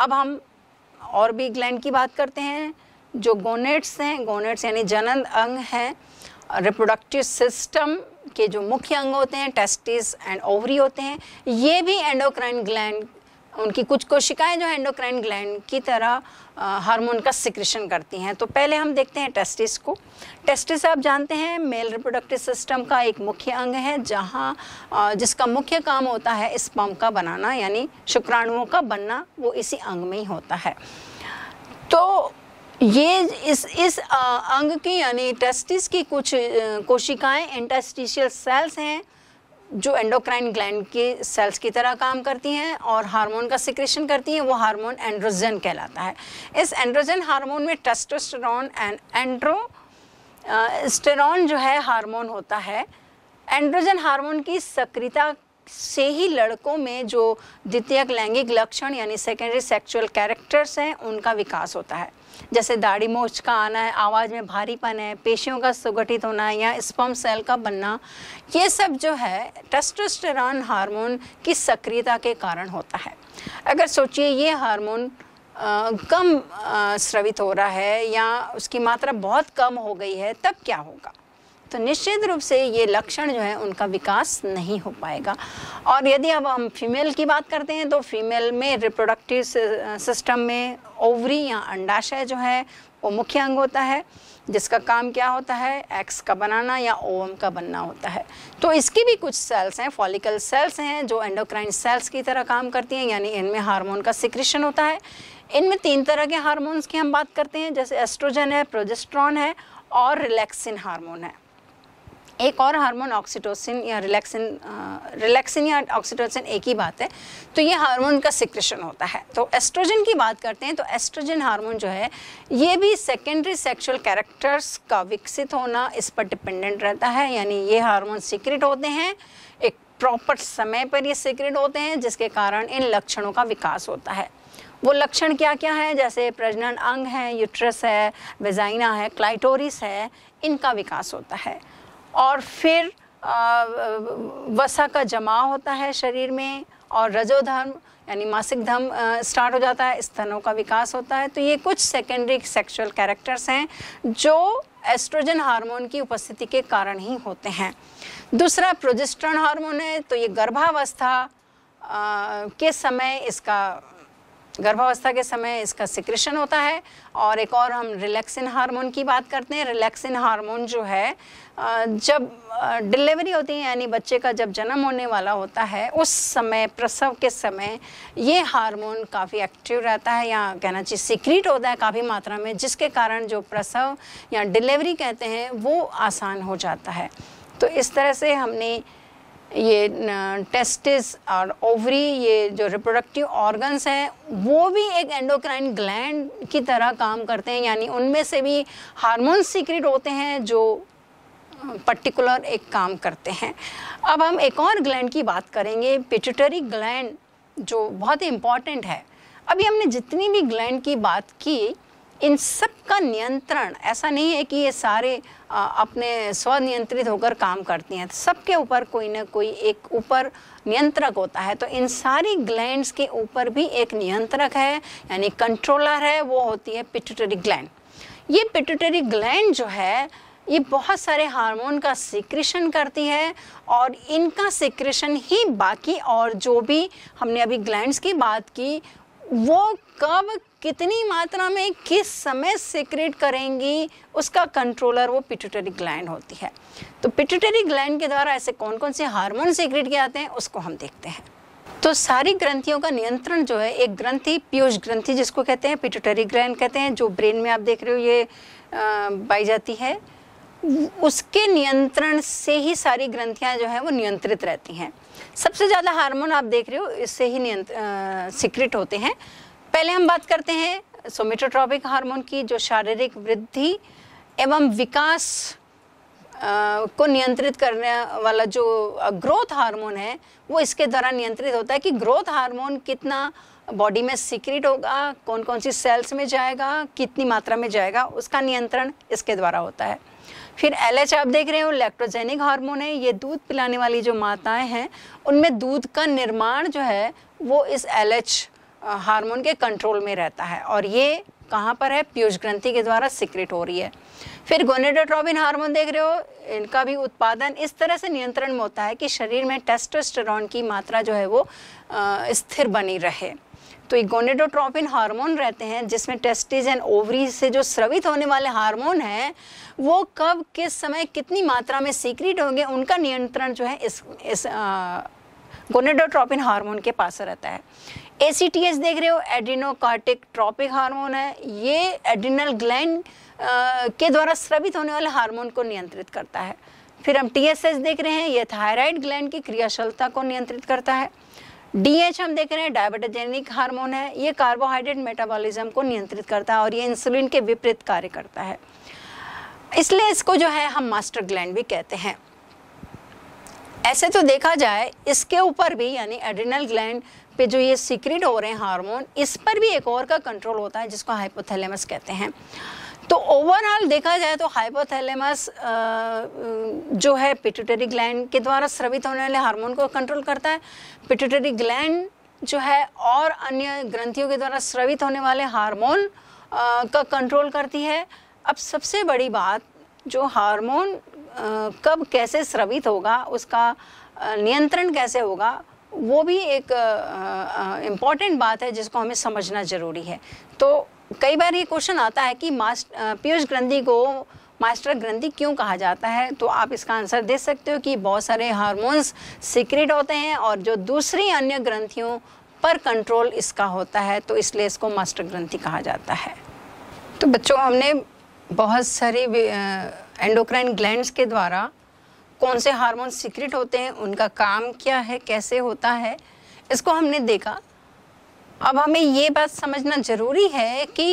अब हम और भी ग्लैंड की बात करते हैं जो गोनेट्स हैं गोनेट्स यानी जनन अंग हैं रिप्रोडक्टिव सिस्टम के जो मुख्य अंग होते हैं टेस्टिस एंड ओवरी होते हैं ये भी एंडोक्राइन ग्लैंड उनकी कुछ कोशिकाएं जो एंडोक्राइन ग्लैंड की तरह हार्मोन का सिक्रेशन करती हैं तो पहले हम देखते हैं टेस्टिस को टेस्टिस आप जानते हैं मेल रिप्रोडक्टिव सिस्टम का एक मुख्य अंग है जहां जिसका मुख्य काम होता है स्पम का बनाना यानी शुक्राणुओं का बनना वो इसी अंग में ही होता है तो ये इस इस अंग की यानी टेस्टिस की कुछ कोशिकाएं इंटेस्टिशियल सेल्स हैं जो एंडोक्राइन ग्लैंड की सेल्स की तरह काम करती हैं और हार्मोन का सिक्रेशन करती हैं वो हार्मोन एंड्रोजन कहलाता है इस एंड्रोजन हार्मोन में टेस्टोस्टेरॉन एंड एंड्रो स्टेरॉन जो है हार्मोन होता है एंड्रोजन हार्मोन की सक्रियता से ही लड़कों में जो द्वितीयक लैंगिक लक्षण यानी सेकेंडरी सेक्सुअल कैरेक्टर्स हैं उनका विकास होता है जैसे दाढ़ी मोच का आना है आवाज़ में भारीपन है पेशियों का सुगठित होना है या स्पम सेल का बनना ये सब जो है टेस्टोस्टेरॉन हार्मोन की सक्रियता के कारण होता है अगर सोचिए ये हार्मोन कम स्रवित हो रहा है या उसकी मात्रा बहुत कम हो गई है तब क्या होगा तो निश्चित रूप से ये लक्षण जो है उनका विकास नहीं हो पाएगा और यदि अब हम फीमेल की बात करते हैं तो फीमेल में रिप्रोडक्टिव सिस्टम में ओवरी या अंडाशय जो है वो मुख्य अंग होता है जिसका काम क्या होता है एक्स का बनाना या ओवम का बनना होता है तो इसकी भी कुछ सेल्स हैं फॉलिकल सेल्स हैं जो एंडोक्राइन सेल्स की तरह काम करती हैं यानी इनमें हार्मोन का सिक्रेशन होता है इनमें तीन तरह के हार्मोन्स की हम बात करते हैं जैसे एस्ट्रोजन है प्रोजेस्ट्रॉन है और रिलैक्सिन हार्मोन है एक और हार्मोन ऑक्सीटोसिन या रिलैक्सिन रिलैक्सिन या ऑक्सीटोसिन एक ही बात है तो ये हार्मोन का सिक्रेशन होता है तो एस्ट्रोजन की बात करते हैं तो एस्ट्रोजन हार्मोन जो है ये भी सेकेंडरी सेक्सुअल कैरेक्टर्स का विकसित होना इस पर डिपेंडेंट रहता है यानी ये हार्मोन सीक्रेट होते हैं एक प्रॉपर समय पर ये सीक्रेट होते हैं जिसके कारण इन लक्षणों का विकास होता है वो लक्षण क्या क्या है जैसे प्रजनन अंग है यूट्रस है वेजाइना है क्लाइटोरिस है इनका विकास होता है और फिर वसा का जमाव होता है शरीर में और रजोधर्म यानी मासिक धर्म स्टार्ट हो जाता है स्तनों का विकास होता है तो ये कुछ सेकेंडरी सेक्सुअल कैरेक्टर्स हैं जो एस्ट्रोजन हार्मोन की उपस्थिति के कारण ही होते हैं दूसरा प्रोजेस्ट्रॉन हार्मोन है तो ये गर्भावस्था के समय इसका गर्भावस्था के समय इसका सिक्रेशन होता है और एक और हम रिलैक्सिन हार्मोन की बात करते हैं रिलैक्सिन हार्मोन जो है जब डिलीवरी होती है यानी बच्चे का जब जन्म होने वाला होता है उस समय प्रसव के समय ये हार्मोन काफ़ी एक्टिव रहता है या कहना चाहिए सीक्रेट होता है काफ़ी मात्रा में जिसके कारण जो प्रसव या डिलीवरी कहते हैं वो आसान हो जाता है तो इस तरह से हमने ये टेस्टिस और ओवरी ये जो रिप्रोडक्टिव ऑर्गन्स हैं वो भी एक एंडोक्राइन ग्लैंड की तरह काम करते हैं यानी उनमें से भी हारमोन सीक्रेट होते हैं जो पर्टिकुलर एक काम करते हैं अब हम एक और ग्लैंड की बात करेंगे पिटरी ग्लैंड जो बहुत ही इम्पॉर्टेंट है अभी हमने जितनी भी ग्लैंड की बात की इन सब का नियंत्रण ऐसा नहीं है कि ये सारे आ, अपने स्वनियंत्रित होकर काम करती हैं सबके ऊपर कोई ना कोई एक ऊपर नियंत्रक होता है तो इन सारी ग्लैंड्स के ऊपर भी एक नियंत्रक है यानी कंट्रोलर है वो होती है पिट्यूटरी ग्लैंड ये पिट्यूटरी ग्लैंड जो है ये बहुत सारे हार्मोन का सिक्रेशन करती है और इनका सिक्रेशन ही बाकी और जो भी हमने अभी ग्लैंड्स की बात की वो कब कितनी मात्रा में किस समय सिक्रेट करेंगी उसका कंट्रोलर वो पिट्यूटरी ग्लैंड होती है तो पिट्यूटरी ग्लैंड के द्वारा ऐसे कौन कौन से हार्मोन सिक्रेट किए जाते हैं उसको हम देखते हैं तो सारी ग्रंथियों का नियंत्रण जो है एक ग्रंथि पीयूष ग्रंथि जिसको कहते हैं पिट्यूटरी ग्लैंड कहते हैं जो ब्रेन में आप देख रहे हो ये पाई जाती है उसके नियंत्रण से ही सारी ग्रंथियां जो है वो नियंत्रित रहती हैं सबसे ज़्यादा हार्मोन आप देख रहे हो इससे ही नियंत्र सिक्रेट होते हैं पहले हम बात करते हैं सोमेटोट्रॉपिक हार्मोन की जो शारीरिक वृद्धि एवं विकास को नियंत्रित करने वाला जो ग्रोथ हार्मोन है वो इसके द्वारा नियंत्रित होता है कि ग्रोथ हार्मोन कितना बॉडी में सीक्रेट होगा कौन कौन सी सेल्स में जाएगा कितनी मात्रा में जाएगा उसका नियंत्रण इसके द्वारा होता है फिर एल आप देख रहे हो लेक्ट्रोजेनिक हार्मोन है ये दूध पिलाने वाली जो माताएं हैं उनमें दूध का निर्माण जो है वो इस एल हार्मोन के कंट्रोल में रहता है और ये कहाँ पर है पीयूष ग्रंथि के द्वारा सिक्रेट हो रही है फिर गोनेडोट्रोबिन हार्मोन देख रहे हो इनका भी उत्पादन इस तरह से नियंत्रण में होता है कि शरीर में टेस्टोस्टेरोन की मात्रा जो है वो स्थिर बनी रहे तो ये गोनेडोट्रोपिन हार्मोन रहते हैं जिसमें टेस्टिस एंड ओवरी से जो स्रवित होने वाले हार्मोन हैं वो कब किस समय कितनी मात्रा में सीक्रेट होंगे उनका नियंत्रण जो है इस इस गोनेडोट्रोपिन हार्मोन के पास रहता है ए देख रहे हो एडिनोकार्टिक ट्रॉपिक हार्मोन है ये एडिनल ग्लैंड के द्वारा स्रवित होने वाले हार्मोन को नियंत्रित करता है फिर हम टी देख रहे हैं ये थायराइड ग्लैंड की क्रियाशीलता को नियंत्रित करता है एच हम देख रहे हैं डायबिटोजेनिक हार्मोन है ये कार्बोहाइड्रेट मेटाबॉलिज्म को नियंत्रित करता है और ये इंसुलिन के विपरीत कार्य करता है इसलिए इसको जो है हम मास्टर ग्लैंड भी कहते हैं ऐसे तो देखा जाए इसके ऊपर भी यानी एड्रिनल ग्लैंड पे जो ये सीक्रेट हो रहे हैं हार्मोन इस पर भी एक और का कंट्रोल होता है जिसको हाइपोथैलेमस कहते हैं तो ओवरऑल देखा जाए तो हाइपोथैलेमस जो है पिट्यूटरी ग्लैंड के द्वारा स्रवित होने वाले हार्मोन को कंट्रोल करता है पिट्यूटरी ग्लैंड जो है और अन्य ग्रंथियों के द्वारा स्रवित होने वाले हार्मोन का कंट्रोल करती है अब सबसे बड़ी बात जो हार्मोन कब कैसे स्रवित होगा उसका नियंत्रण कैसे होगा वो भी एक इम्पॉर्टेंट बात है जिसको हमें समझना ज़रूरी है तो कई बार ये क्वेश्चन आता है कि मास्टर पीयूष ग्रंथि को मास्टर ग्रंथि क्यों कहा जाता है तो आप इसका आंसर दे सकते हो कि बहुत सारे हार्मोन्स सीक्रेट होते हैं और जो दूसरी अन्य ग्रंथियों पर कंट्रोल इसका होता है तो इसलिए इसको मास्टर ग्रंथि कहा जाता है तो बच्चों हमने बहुत सारी एंडोक्राइन ग्लैंड्स के द्वारा कौन से हार्मोन सीक्रेट होते हैं उनका काम क्या है कैसे होता है इसको हमने देखा अब हमें ये बात समझना ज़रूरी है कि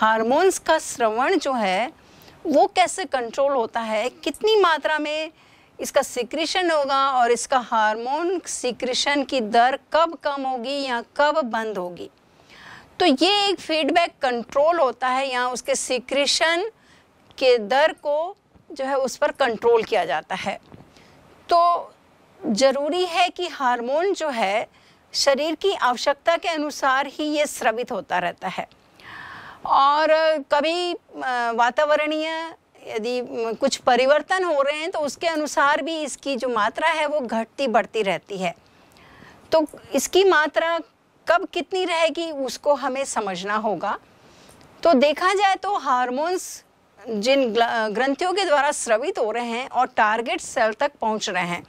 हार्मोन्स का श्रवण जो है वो कैसे कंट्रोल होता है कितनी मात्रा में इसका सिक्रेशन होगा और इसका हार्मोन सिक्रेशन की दर कब कम होगी या कब बंद होगी तो ये एक फीडबैक कंट्रोल होता है या उसके सिक्रेशन के दर को जो है उस पर कंट्रोल किया जाता है तो ज़रूरी है कि हार्मोन जो है शरीर की आवश्यकता के अनुसार ही ये स्रवित होता रहता है और कभी वातावरणीय यदि कुछ परिवर्तन हो रहे हैं तो उसके अनुसार भी इसकी जो मात्रा है वो घटती बढ़ती रहती है तो इसकी मात्रा कब कितनी रहेगी उसको हमें समझना होगा तो देखा जाए तो हार्मोन्स जिन ग्रंथियों के द्वारा स्रवित हो रहे हैं और टारगेट सेल तक पहुंच रहे हैं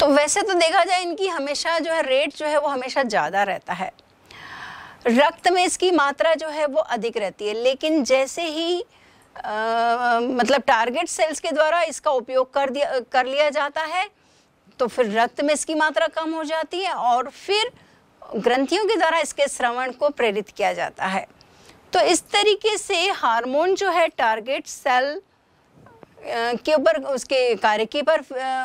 तो वैसे तो देखा जाए इनकी हमेशा जो है रेट जो है वो हमेशा ज़्यादा रहता है रक्त में इसकी मात्रा जो है वो अधिक रहती है लेकिन जैसे ही आ, मतलब टारगेट सेल्स के द्वारा इसका उपयोग कर दिया कर लिया जाता है तो फिर रक्त में इसकी मात्रा कम हो जाती है और फिर ग्रंथियों के द्वारा इसके श्रवण को प्रेरित किया जाता है तो इस तरीके से हार्मोन जो है टारगेट सेल के ऊपर उसके कार्य के पर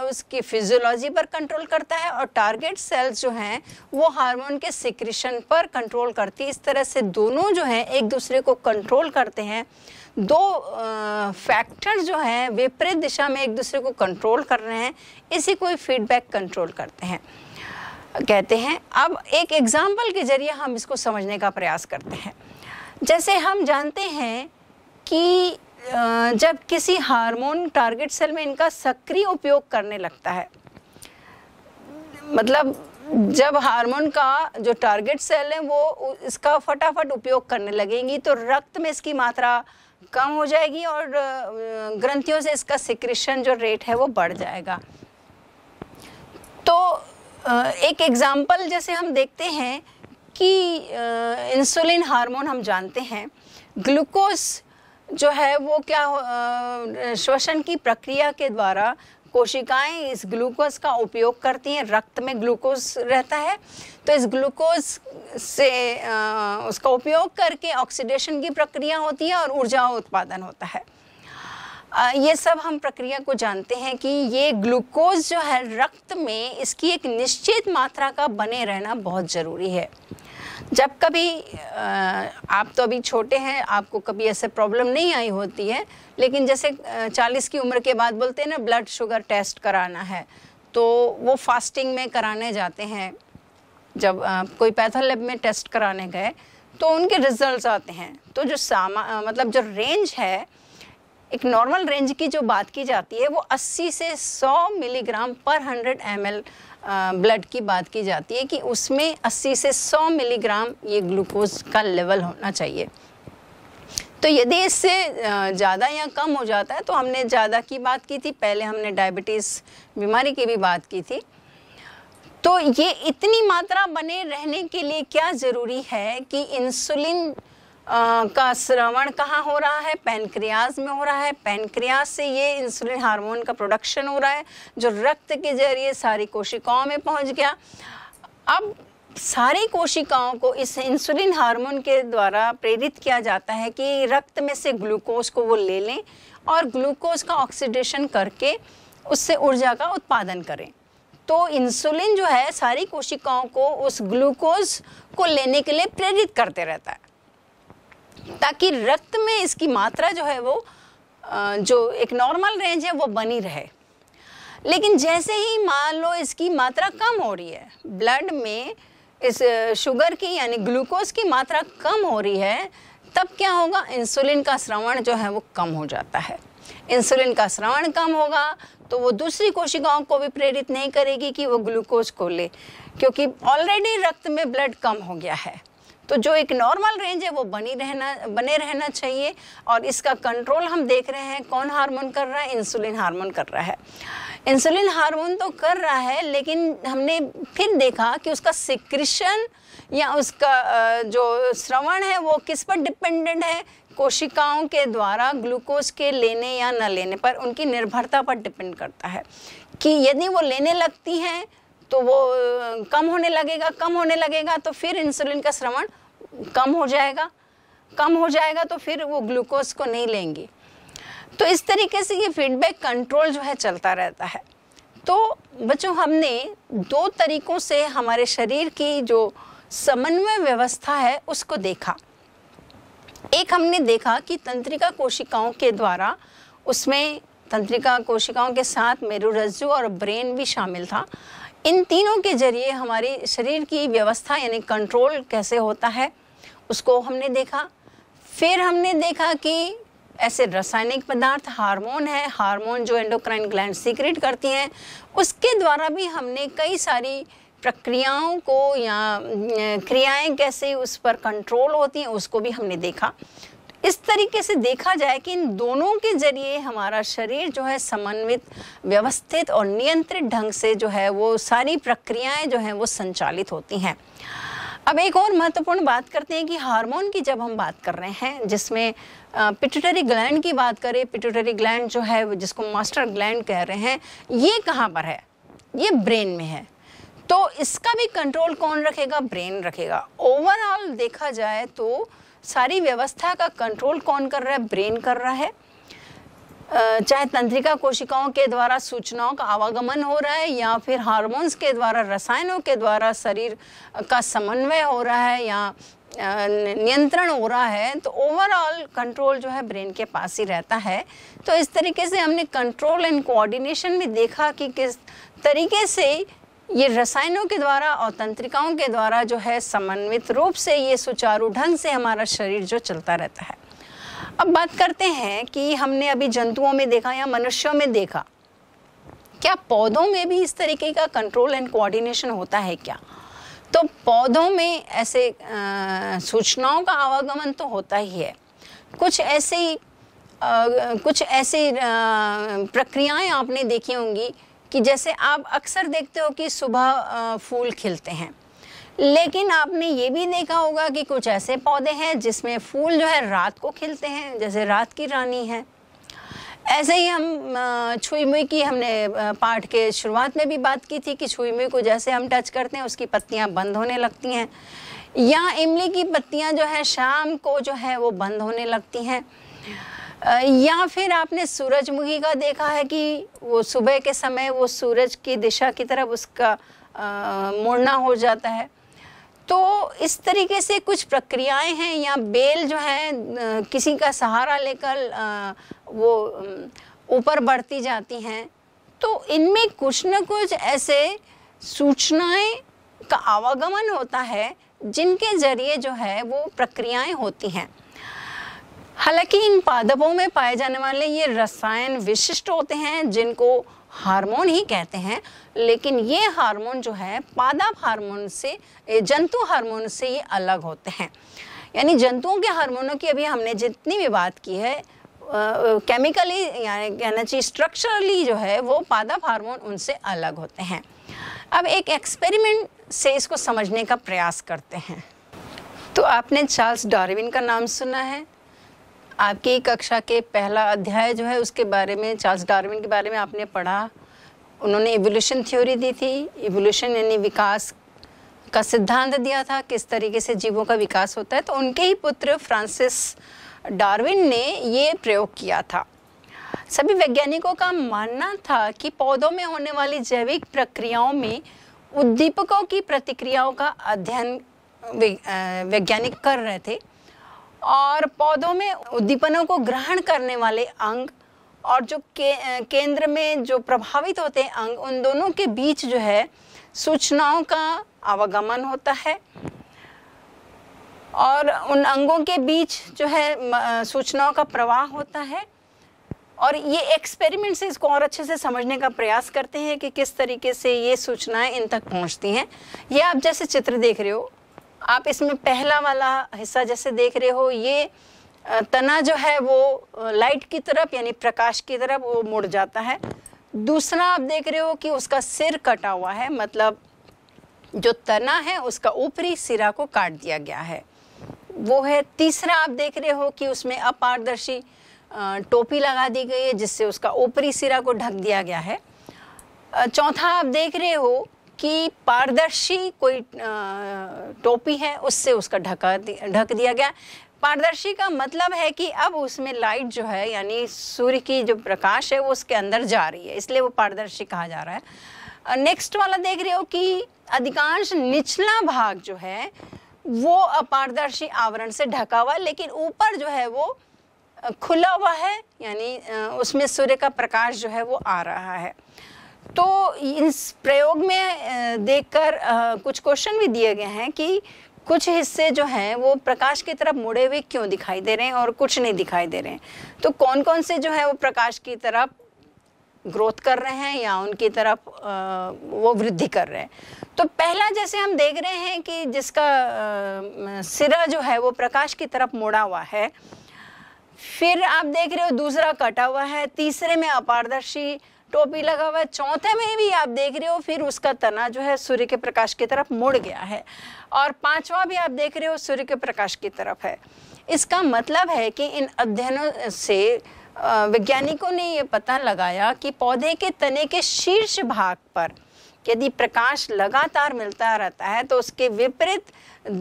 उसकी फिजियोलॉजी पर कंट्रोल करता है और टारगेट सेल्स जो हैं वो हार्मोन के सिक्रेशन पर कंट्रोल करती है इस तरह से दोनों जो हैं एक दूसरे को कंट्रोल करते हैं दो फैक्टर जो हैं विपरीत दिशा में एक दूसरे को कंट्रोल कर रहे हैं इसी को फीडबैक कंट्रोल करते हैं कहते हैं अब एक एग्जाम्पल के जरिए हम इसको समझने का प्रयास करते हैं जैसे हम जानते हैं कि जब किसी हार्मोन टारगेट सेल में इनका सक्रिय उपयोग करने लगता है मतलब जब हार्मोन का जो टारगेट सेल है वो इसका फटाफट उपयोग करने लगेंगी तो रक्त में इसकी मात्रा कम हो जाएगी और ग्रंथियों से इसका सिक्रेशन जो रेट है वो बढ़ जाएगा तो एक एग्जाम्पल जैसे हम देखते हैं कि इंसुलिन हार्मोन हम जानते हैं ग्लूकोज जो है वो क्या श्वसन की प्रक्रिया के द्वारा कोशिकाएं इस ग्लूकोज का उपयोग करती हैं रक्त में ग्लूकोज रहता है तो इस ग्लूकोज से आ, उसका उपयोग करके ऑक्सीडेशन की प्रक्रिया होती है और ऊर्जा उत्पादन होता है आ, ये सब हम प्रक्रिया को जानते हैं कि ये ग्लूकोज जो है रक्त में इसकी एक निश्चित मात्रा का बने रहना बहुत ज़रूरी है जब कभी आप तो अभी छोटे हैं आपको कभी ऐसे प्रॉब्लम नहीं आई होती है लेकिन जैसे 40 की उम्र के बाद बोलते हैं ना ब्लड शुगर टेस्ट कराना है तो वो फास्टिंग में कराने जाते हैं जब कोई पैथल लैब में टेस्ट कराने गए तो उनके रिजल्ट्स आते हैं तो जो सामा मतलब जो रेंज है एक नॉर्मल रेंज की जो बात की जाती है वो 80 से 100 मिलीग्राम पर 100 एम ब्लड की बात की जाती है कि उसमें 80 से 100 मिलीग्राम ये ग्लूकोज का लेवल होना चाहिए तो यदि इससे ज़्यादा या कम हो जाता है तो हमने ज़्यादा की बात की थी पहले हमने डायबिटीज़ बीमारी की भी बात की थी तो ये इतनी मात्रा बने रहने के लिए क्या ज़रूरी है कि इंसुलिन का श्रवण कहाँ हो रहा है पेनक्रियाज में हो रहा है पेनक्रियाज से ये इंसुलिन हार्मोन का प्रोडक्शन हो रहा है जो रक्त के जरिए सारी कोशिकाओं में पहुंच गया अब सारी कोशिकाओं को इस इंसुलिन हार्मोन के द्वारा प्रेरित किया जाता है कि रक्त में से ग्लूकोज को वो ले लें और ग्लूकोज का ऑक्सीडेशन करके उससे ऊर्जा का उत्पादन करें तो इंसुलिन जो है सारी कोशिकाओं को उस ग्लूकोज को लेने के लिए प्रेरित करते रहता है ताकि रक्त में इसकी मात्रा जो है वो जो एक नॉर्मल रेंज है वो बनी रहे लेकिन जैसे ही मान लो इसकी मात्रा कम हो रही है ब्लड में इस शुगर की यानी ग्लूकोज की मात्रा कम हो रही है तब क्या होगा इंसुलिन का श्रवण जो है वो कम हो जाता है इंसुलिन का श्रवण कम होगा तो वो दूसरी कोशिकाओं को भी प्रेरित नहीं करेगी कि वो ग्लूकोज को ले क्योंकि ऑलरेडी रक्त में ब्लड कम हो गया है तो जो एक नॉर्मल रेंज है वो बनी रहना बने रहना चाहिए और इसका कंट्रोल हम देख रहे हैं कौन हार्मोन कर रहा है इंसुलिन हार्मोन कर रहा है इंसुलिन हार्मोन तो कर रहा है लेकिन हमने फिर देखा कि उसका सिक्रिशन या उसका जो श्रवण है वो किस पर डिपेंडेंट है कोशिकाओं के द्वारा ग्लूकोज के लेने या न लेने पर उनकी निर्भरता पर डिपेंड करता है कि यदि वो लेने लगती हैं तो वो कम होने लगेगा कम होने लगेगा तो फिर इंसुलिन का श्रवण कम हो जाएगा कम हो जाएगा तो फिर वो ग्लूकोज को नहीं लेंगी तो इस तरीके से ये फीडबैक कंट्रोल जो है चलता रहता है तो बच्चों हमने दो तरीकों से हमारे शरीर की जो समन्वय व्यवस्था है उसको देखा एक हमने देखा कि तंत्रिका कोशिकाओं के द्वारा उसमें तंत्रिका कोशिकाओं के साथ मेरुरज्जु और ब्रेन भी शामिल था इन तीनों के जरिए हमारे शरीर की व्यवस्था यानी कंट्रोल कैसे होता है उसको हमने देखा फिर हमने देखा कि ऐसे रासायनिक पदार्थ हार्मोन है हार्मोन जो एंडोक्राइन ग्लैंड सीक्रेट करती हैं उसके द्वारा भी हमने कई सारी प्रक्रियाओं को या क्रियाएं कैसे उस पर कंट्रोल होती हैं उसको भी हमने देखा इस तरीके से देखा जाए कि इन दोनों के जरिए हमारा शरीर जो है समन्वित व्यवस्थित और नियंत्रित ढंग से जो है वो सारी प्रक्रियाएं जो हैं वो संचालित होती हैं अब एक और महत्वपूर्ण बात करते हैं कि हार्मोन की जब हम बात कर रहे हैं जिसमें पिटरी ग्लैंड की बात करें पिट्यूटरी ग्लैंड जो है जिसको मास्टर ग्लैंड कह रहे हैं ये कहाँ पर है ये ब्रेन में है तो इसका भी कंट्रोल कौन रखेगा ब्रेन रखेगा ओवरऑल देखा जाए तो सारी व्यवस्था का कंट्रोल कौन कर रहा है ब्रेन कर रहा है चाहे तंत्रिका कोशिकाओं के द्वारा सूचनाओं का आवागमन हो रहा है या फिर हार्मोन्स के द्वारा रसायनों के द्वारा शरीर का समन्वय हो रहा है या नियंत्रण हो रहा है तो ओवरऑल कंट्रोल जो है ब्रेन के पास ही रहता है तो इस तरीके से हमने कंट्रोल एंड कोऑर्डिनेशन भी देखा कि किस तरीके से ये रसायनों के द्वारा और तंत्रिकाओं के द्वारा जो है समन्वित रूप से ये सुचारू ढंग से हमारा शरीर जो चलता रहता है अब बात करते हैं कि हमने अभी जंतुओं में देखा या मनुष्यों में देखा क्या पौधों में भी इस तरीके का कंट्रोल एंड कोऑर्डिनेशन होता है क्या तो पौधों में ऐसे सूचनाओं का आवागमन तो होता ही है कुछ ऐसी कुछ ऐसी प्रक्रियाएं आपने देखी होंगी कि जैसे आप अक्सर देखते हो कि सुबह फूल खिलते हैं लेकिन आपने ये भी देखा होगा कि कुछ ऐसे पौधे हैं जिसमें फूल जो है रात को खिलते हैं जैसे रात की रानी है ऐसे ही हम छुई मुई की हमने पाठ के शुरुआत में भी बात की थी कि छुई मुई को जैसे हम टच करते हैं उसकी पत्तियां बंद होने लगती हैं या इमली की पत्तियां जो है शाम को जो है वो बंद होने लगती हैं या फिर आपने सूरजमुखी का देखा है कि वो सुबह के समय वो सूरज की दिशा की तरफ उसका मुड़ना हो जाता है तो इस तरीके से कुछ प्रक्रियाएं हैं या बेल जो है किसी का सहारा लेकर वो ऊपर बढ़ती जाती हैं तो इनमें कुछ न कुछ ऐसे सूचनाएं का आवागमन होता है जिनके जरिए जो है वो प्रक्रियाएं होती हैं हालांकि इन पादपों में पाए जाने वाले ये रसायन विशिष्ट होते हैं जिनको हार्मोन ही कहते हैं लेकिन ये हार्मोन जो है पादप हार्मोन से जंतु हार्मोन से ये अलग होते हैं यानी जंतुओं के हार्मोनों की अभी हमने जितनी भी बात की है केमिकली यानी कहना चाहिए स्ट्रक्चरली जो है वो पादप हार्मोन उनसे अलग होते हैं अब एक एक्सपेरिमेंट से इसको समझने का प्रयास करते हैं तो आपने चार्ल्स डार्विन का नाम सुना है आपकी कक्षा के पहला अध्याय जो है उसके बारे में चार्ल्स डार्विन के बारे में आपने पढ़ा उन्होंने इवोल्यूशन थ्योरी दी थी इवोल्यूशन यानी विकास का सिद्धांत दिया था किस तरीके से जीवों का विकास होता है तो उनके ही पुत्र फ्रांसिस डार्विन ने ये प्रयोग किया था सभी वैज्ञानिकों का मानना था कि पौधों में होने वाली जैविक प्रक्रियाओं में उद्दीपकों की प्रतिक्रियाओं का अध्ययन वैज्ञानिक कर रहे थे और पौधों में उद्दीपनों को ग्रहण करने वाले अंग और जो के, केंद्र में जो प्रभावित होते हैं अंग उन दोनों के बीच जो है सूचनाओं का आवागमन होता है और उन अंगों के बीच जो है सूचनाओं का प्रवाह होता है और ये एक्सपेरिमेंट से इसको और अच्छे से समझने का प्रयास करते हैं कि किस तरीके से ये सूचनाएं इन तक पहुंचती हैं ये आप जैसे चित्र देख रहे हो आप इसमें पहला वाला हिस्सा जैसे देख रहे हो ये तना जो है वो लाइट की तरफ यानी प्रकाश की तरफ वो मुड़ जाता है दूसरा आप देख रहे हो कि उसका सिर कटा हुआ है मतलब जो तना है उसका ऊपरी सिरा को काट दिया गया है वो है तीसरा आप देख रहे हो कि उसमें अपारदर्शी टोपी लगा दी गई है जिससे उसका ऊपरी सिरा को ढक दिया गया है चौथा आप देख रहे हो की पारदर्शी कोई टोपी है उससे उसका ढका ढक दिया गया पारदर्शी का मतलब है कि अब उसमें लाइट जो है यानी सूर्य की जो प्रकाश है वो उसके अंदर जा रही है इसलिए वो पारदर्शी कहा जा रहा है नेक्स्ट वाला देख रहे हो कि अधिकांश निचला भाग जो है वो अपारदर्शी आवरण से ढका हुआ है लेकिन ऊपर जो है वो खुला हुआ है यानी उसमें सूर्य का प्रकाश जो है वो आ रहा है तो इस प्रयोग में देखकर कुछ क्वेश्चन भी दिए गए हैं कि कुछ हिस्से जो हैं वो प्रकाश की तरफ मुड़े हुए क्यों दिखाई दे रहे हैं और कुछ नहीं दिखाई दे रहे हैं तो कौन कौन से जो है वो प्रकाश की तरफ ग्रोथ कर रहे हैं या उनकी तरफ वो वृद्धि कर रहे हैं तो पहला जैसे हम देख रहे हैं कि जिसका सिरा जो है वो प्रकाश की तरफ मुड़ा हुआ है फिर आप देख रहे हो दूसरा कटा हुआ है तीसरे में अपारदर्शी टोपी लगा हुआ है चौथे में भी आप देख रहे हो फिर उसका तना जो है सूर्य के प्रकाश की तरफ मुड़ गया है और पांचवा भी आप देख रहे हो सूर्य के प्रकाश की तरफ है इसका मतलब है कि इन अध्ययनों से वैज्ञानिकों ने ये पता लगाया कि पौधे के तने के शीर्ष भाग पर यदि प्रकाश लगातार मिलता रहता है तो उसके विपरीत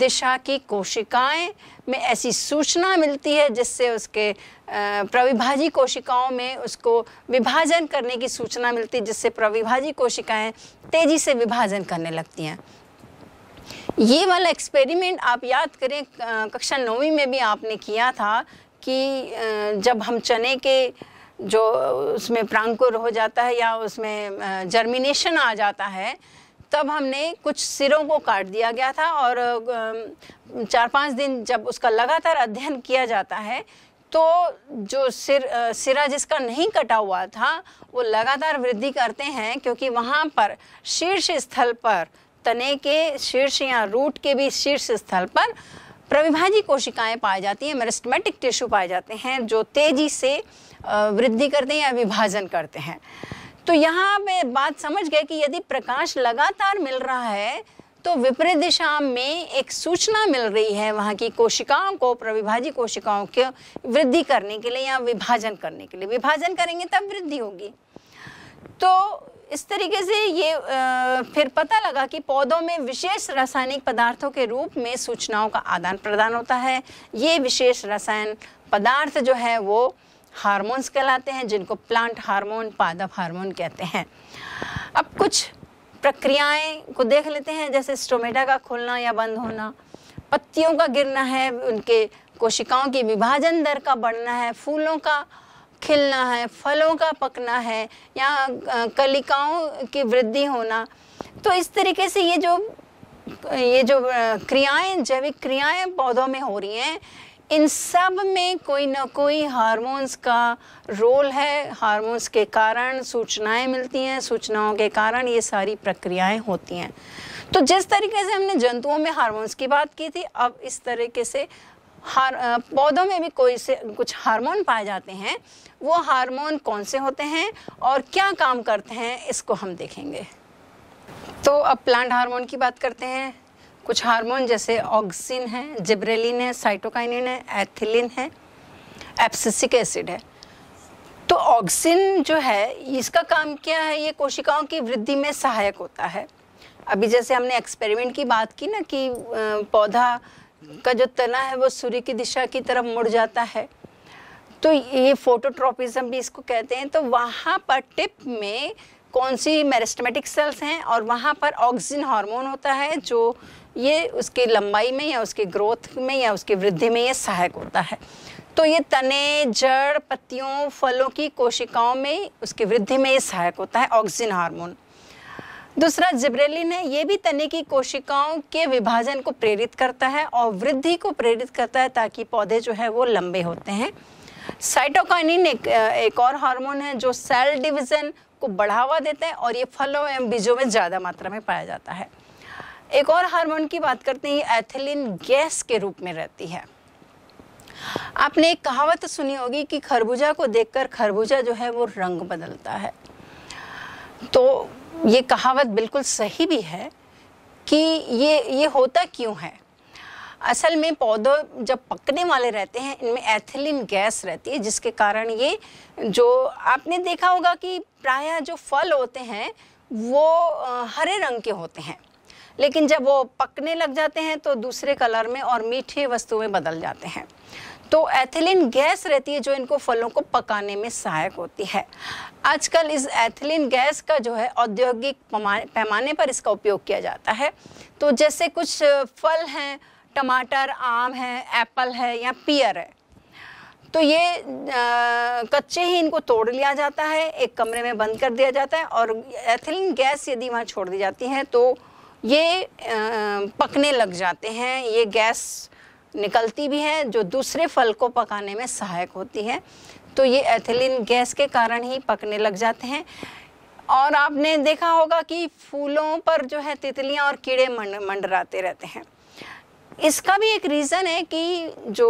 दिशा की कोशिकाएं में ऐसी सूचना मिलती है जिससे उसके प्रविभाजी कोशिकाओं में उसको विभाजन करने की सूचना मिलती है जिससे प्रविभाजी कोशिकाएं तेजी से विभाजन करने लगती हैं ये वाला एक्सपेरिमेंट आप याद करें कक्षा नौवीं में भी आपने किया था कि जब हम चने के जो उसमें प्रांकुर हो जाता है या उसमें जर्मिनेशन आ जाता है तब हमने कुछ सिरों को काट दिया गया था और चार पाँच दिन जब उसका लगातार अध्ययन किया जाता है तो जो सिर सिरा जिसका नहीं कटा हुआ था वो लगातार वृद्धि करते हैं क्योंकि वहाँ पर शीर्ष स्थल पर तने के शीर्ष या रूट के भी शीर्ष स्थल पर प्रविभाजी कोशिकाएं पाई जाती हैं मेरिस्टमेटिक टिश्यू पाए जाते हैं जो तेजी से वृद्धि करते हैं या विभाजन करते हैं तो यहाँ पे बात समझ गए कि यदि प्रकाश लगातार मिल रहा है तो विपरीत दिशा में एक सूचना मिल रही है वहाँ की कोशिकाओं को प्रविभाजी कोशिकाओं के वृद्धि करने के लिए या विभाजन करने के लिए विभाजन करेंगे तब वृद्धि होगी तो इस तरीके से ये फिर पता लगा कि पौधों में विशेष रासायनिक पदार्थों के रूप में सूचनाओं का आदान प्रदान होता है ये विशेष रसायन पदार्थ जो है वो हार्मोन्स कहलाते हैं जिनको प्लांट हार्मोन पादप हार्मोन कहते हैं अब कुछ प्रक्रियाएं को देख लेते हैं जैसे स्टोमेटा का खुलना या बंद होना पत्तियों का गिरना है उनके कोशिकाओं की विभाजन दर का बढ़ना है फूलों का खिलना है फलों का पकना है या कलिकाओं की वृद्धि होना तो इस तरीके से ये जो ये जो क्रियाएं जैविक क्रियाएं पौधों में हो रही हैं इन सब में कोई ना कोई हार्मोन्स का रोल है हार्मोन्स के कारण सूचनाएं मिलती हैं सूचनाओं के कारण ये सारी प्रक्रियाएं होती हैं तो जिस तरीके से हमने जंतुओं में हार्मोन्स की बात की थी अब इस तरीके से हार पौधों में भी कोई से कुछ हार्मोन पाए जाते हैं वो हार्मोन कौन से होते हैं और क्या काम करते हैं इसको हम देखेंगे तो अब प्लांट हार्मोन की बात करते हैं कुछ हार्मोन जैसे ऑक्सिन है जिब्रेलिन है साइटोकाइनिन है एथिलिन है एप्सिसिक एसिड है तो ऑक्सिन जो है इसका काम क्या है ये कोशिकाओं की वृद्धि में सहायक होता है अभी जैसे हमने एक्सपेरिमेंट की बात की ना कि पौधा का जो तना है वो सूर्य की दिशा की तरफ मुड़ जाता है तो ये फोटोट्रोपिज्म भी इसको कहते हैं तो वहाँ पर टिप में कौन सी मेरेस्टमेटिक सेल्स हैं और वहाँ पर ऑक्सीजन हार्मोन होता है जो ये उसकी लंबाई में या उसकी ग्रोथ में या उसकी वृद्धि में ये सहायक होता है तो ये तने जड़ पत्तियों फलों की कोशिकाओं में उसकी वृद्धि में ये सहायक होता है ऑक्सीजन हार्मोन दूसरा जिब्रेलिन है ये भी तने की कोशिकाओं के विभाजन को प्रेरित करता है और वृद्धि को प्रेरित करता है ताकि पौधे जो है वो लंबे होते हैं साइटोकाइनिन एक, एक और हार्मोन है जो सेल डिवीजन को बढ़ावा देता है और ये फलों एवं बीजों में ज़्यादा मात्रा में पाया जाता है एक और हार्मोन की बात करते हैं एथिलीन गैस के रूप में रहती है आपने एक कहावत सुनी होगी कि खरबूजा को देखकर खरबूजा जो है वो रंग बदलता है तो ये कहावत बिल्कुल सही भी है कि ये ये होता क्यों है असल में पौधों जब पकने वाले रहते हैं इनमें एथिलीन गैस रहती है जिसके कारण ये जो आपने देखा होगा कि प्रायः जो फल होते हैं वो हरे रंग के होते हैं लेकिन जब वो पकने लग जाते हैं तो दूसरे कलर में और मीठी वस्तु में बदल जाते हैं तो एथिलीन गैस रहती है जो इनको फलों को पकाने में सहायक होती है आजकल इस एथिलीन गैस का जो है औद्योगिक पैमाने पर इसका उपयोग किया जाता है तो जैसे कुछ फल हैं टमाटर आम है एप्पल है या पियर है तो ये आ, कच्चे ही इनको तोड़ लिया जाता है एक कमरे में बंद कर दिया जाता है और एथिलीन गैस यदि वहाँ छोड़ दी जाती है तो ये पकने लग जाते हैं ये गैस निकलती भी है जो दूसरे फल को पकाने में सहायक होती है तो ये एथिलीन गैस के कारण ही पकने लग जाते हैं और आपने देखा होगा कि फूलों पर जो है तितलियां और कीड़े मंडराते रहते हैं इसका भी एक रीज़न है कि जो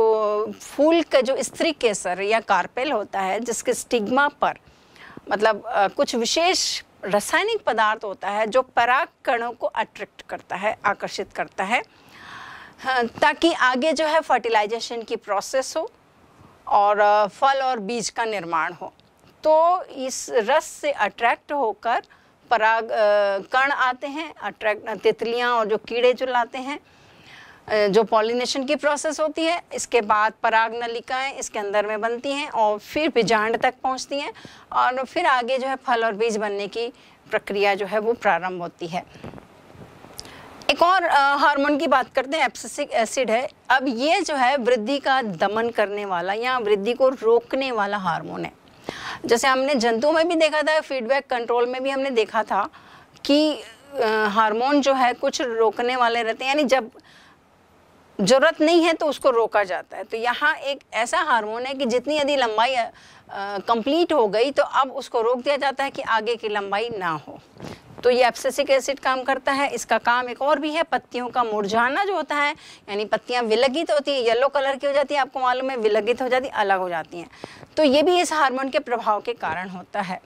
फूल का जो स्त्री केसर या कारपेल होता है जिसके स्टिग्मा पर मतलब कुछ विशेष रासायनिक पदार्थ होता है जो पराग कणों को अट्रैक्ट करता है आकर्षित करता है हाँ, ताकि आगे जो है फर्टिलाइजेशन की प्रोसेस हो और फल और बीज का निर्माण हो तो इस रस से अट्रैक्ट होकर पराग कण आते हैं अट्रैक्ट तितलियाँ और जो कीड़े जो लाते हैं जो पॉलिनेशन की प्रोसेस होती है इसके बाद पराग नलिकाएँ इसके अंदर में बनती हैं और फिर बीजांड तक पहुंचती हैं और फिर आगे जो है फल और बीज बनने की प्रक्रिया जो है वो प्रारंभ होती है एक और हार्मोन की बात करते हैं एप्सिसिक एसिड है अब ये जो है वृद्धि का दमन करने वाला या वृद्धि को रोकने वाला हार्मोन है जैसे हमने जंतु में भी देखा था फीडबैक कंट्रोल में भी हमने देखा था कि हार्मोन जो है कुछ रोकने वाले रहते हैं यानी जब ज़रूरत नहीं है तो उसको रोका जाता है तो यहाँ एक ऐसा हार्मोन है कि जितनी यदि लंबाई कंप्लीट हो गई तो अब उसको रोक दिया जाता है कि आगे की लंबाई ना हो तो ये एप्सिक एसिड काम करता है इसका काम एक और भी है पत्तियों का मुरझाना जो होता है यानी पत्तियाँ विलगित होती हैं येलो कलर की हो जाती है आपको मालूम है विलगित हो जाती अलग हो जाती हैं तो ये भी इस हार्मोन के प्रभाव के कारण होता है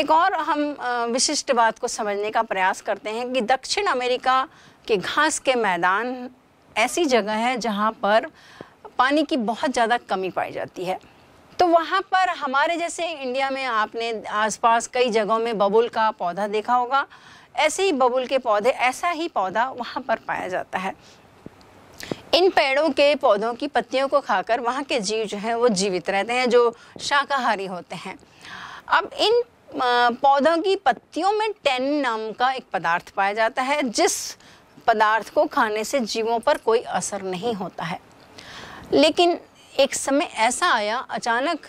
एक और हम विशिष्ट बात को समझने का प्रयास करते हैं कि दक्षिण अमेरिका के घास के मैदान ऐसी जगह है जहाँ पर पानी की बहुत ज़्यादा कमी पाई जाती है तो वहाँ पर हमारे जैसे इंडिया में आपने आसपास कई जगहों में बबुल का पौधा देखा होगा ऐसे ही बबुल के पौधे ऐसा ही पौधा वहाँ पर पाया जाता है इन पेड़ों के पौधों की पत्तियों को खाकर वहाँ के जीव जो हैं वो जीवित रहते हैं जो शाकाहारी होते हैं अब इन पौधों की पत्तियों में टेन नाम का एक पदार्थ पाया जाता है जिस पदार्थ को खाने से जीवों पर कोई असर नहीं होता है लेकिन एक समय ऐसा आया अचानक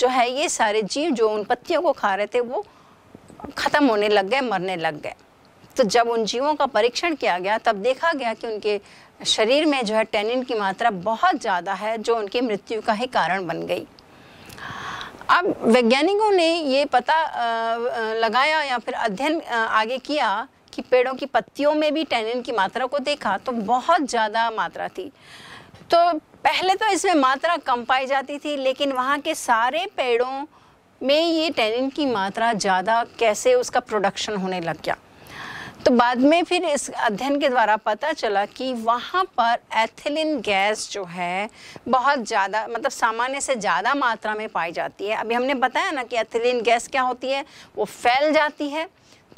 जो है ये सारे जीव जो उन पत्तियों को खा रहे थे वो ख़त्म होने लग गए मरने लग गए तो जब उन जीवों का परीक्षण किया गया तब देखा गया कि उनके शरीर में जो है टेनिन की मात्रा बहुत ज़्यादा है जो उनकी मृत्यु का ही कारण बन गई अब वैज्ञानिकों ने ये पता लगाया या फिर अध्ययन आगे किया कि पेड़ों की पत्तियों में भी टैनिन की मात्रा को देखा तो बहुत ज़्यादा मात्रा थी तो पहले तो इसमें मात्रा कम पाई जाती थी लेकिन वहाँ के सारे पेड़ों में ये टैनिन की मात्रा ज़्यादा कैसे उसका प्रोडक्शन होने लग गया तो बाद में फिर इस अध्ययन के द्वारा पता चला कि वहाँ पर एथिलिन गैस जो है बहुत ज़्यादा मतलब सामान्य से ज़्यादा मात्रा में पाई जाती है अभी हमने बताया ना कि एथिलिन गैस क्या होती है वो फैल जाती है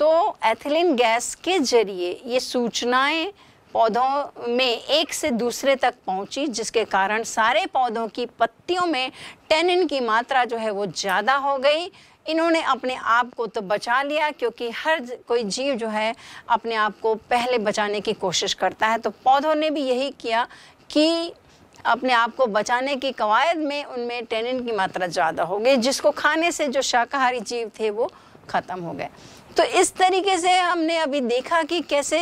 तो एथिलीन गैस के जरिए ये सूचनाएं पौधों में एक से दूसरे तक पहुंची जिसके कारण सारे पौधों की पत्तियों में टेनिन की मात्रा जो है वो ज़्यादा हो गई इन्होंने अपने आप को तो बचा लिया क्योंकि हर कोई जीव जो है अपने आप को पहले बचाने की कोशिश करता है तो पौधों ने भी यही किया कि अपने आप को बचाने की कवायद में उनमें टेनिन की मात्रा ज़्यादा हो गई जिसको खाने से जो शाकाहारी जीव थे वो ख़त्म हो गए तो इस तरीके से हमने अभी देखा कि कैसे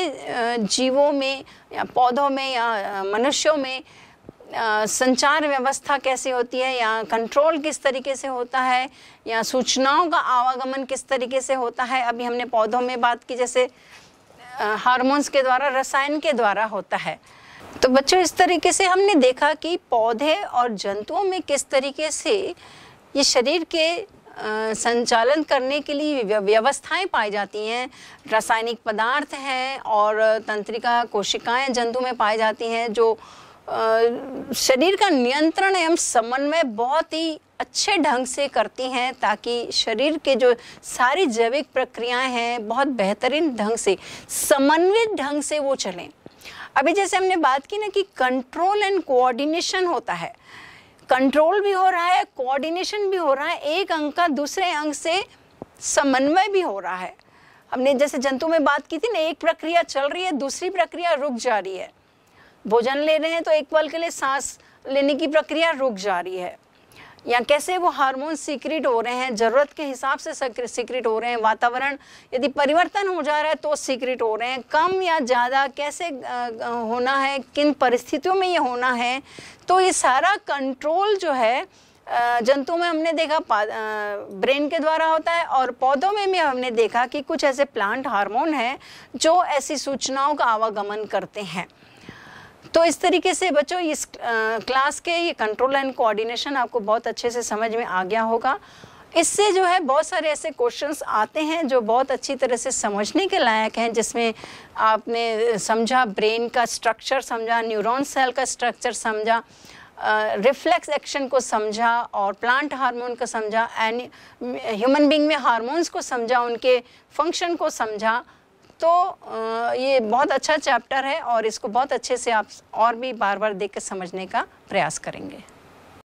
जीवों में या पौधों में या मनुष्यों में संचार व्यवस्था कैसे होती है या कंट्रोल किस तरीके से होता है या सूचनाओं का आवागमन किस तरीके से होता है अभी हमने पौधों में बात की जैसे हार्मोन्स के द्वारा रसायन के द्वारा होता है तो बच्चों इस तरीके से हमने देखा कि पौधे और जंतुओं में किस तरीके से ये शरीर के संचालन करने के लिए व्यवस्थाएं पाई जाती हैं रासायनिक पदार्थ हैं और तंत्रिका कोशिकाएं जंतु में पाई जाती हैं जो शरीर का नियंत्रण एवं समन्वय बहुत ही अच्छे ढंग से करती हैं ताकि शरीर के जो सारी जैविक प्रक्रियाएं हैं बहुत बेहतरीन ढंग से समन्वित ढंग से वो चलें अभी जैसे हमने बात की ना कि कंट्रोल एंड कोऑर्डिनेशन होता है कंट्रोल भी हो रहा है कोऑर्डिनेशन भी हो रहा है एक अंग का दूसरे अंग से समन्वय भी हो रहा है हमने जैसे जंतु में बात की थी ना एक प्रक्रिया चल रही है दूसरी प्रक्रिया रुक जा रही है भोजन ले रहे हैं तो एक पल के लिए सांस लेने की प्रक्रिया रुक जा रही है या कैसे वो हार्मोन सीक्रेट हो रहे हैं ज़रूरत के हिसाब से सीक्रेट हो रहे हैं वातावरण यदि परिवर्तन हो जा रहा है तो सीक्रेट हो रहे हैं कम या ज़्यादा कैसे होना है किन परिस्थितियों में ये होना है तो ये सारा कंट्रोल जो है जंतु में हमने देखा ब्रेन के द्वारा होता है और पौधों में भी हमने देखा कि कुछ ऐसे प्लांट हार्मोन हैं जो ऐसी सूचनाओं का आवागमन करते हैं तो इस तरीके से बच्चों इस क्लास के ये कंट्रोल एंड कोऑर्डिनेशन आपको बहुत अच्छे से समझ में आ गया होगा इससे जो है बहुत सारे ऐसे क्वेश्चंस आते हैं जो बहुत अच्छी तरह से समझने के लायक हैं जिसमें आपने समझा ब्रेन का स्ट्रक्चर समझा न्यूरॉन सेल का स्ट्रक्चर समझा रिफ्लेक्स uh, एक्शन को समझा और प्लांट हार्मोन को समझा एंड ह्यूमन बींग में हार्मोन्स को समझा उनके फंक्शन को समझा तो ये बहुत अच्छा चैप्टर है और इसको बहुत अच्छे से आप और भी बार बार देख कर समझने का प्रयास करेंगे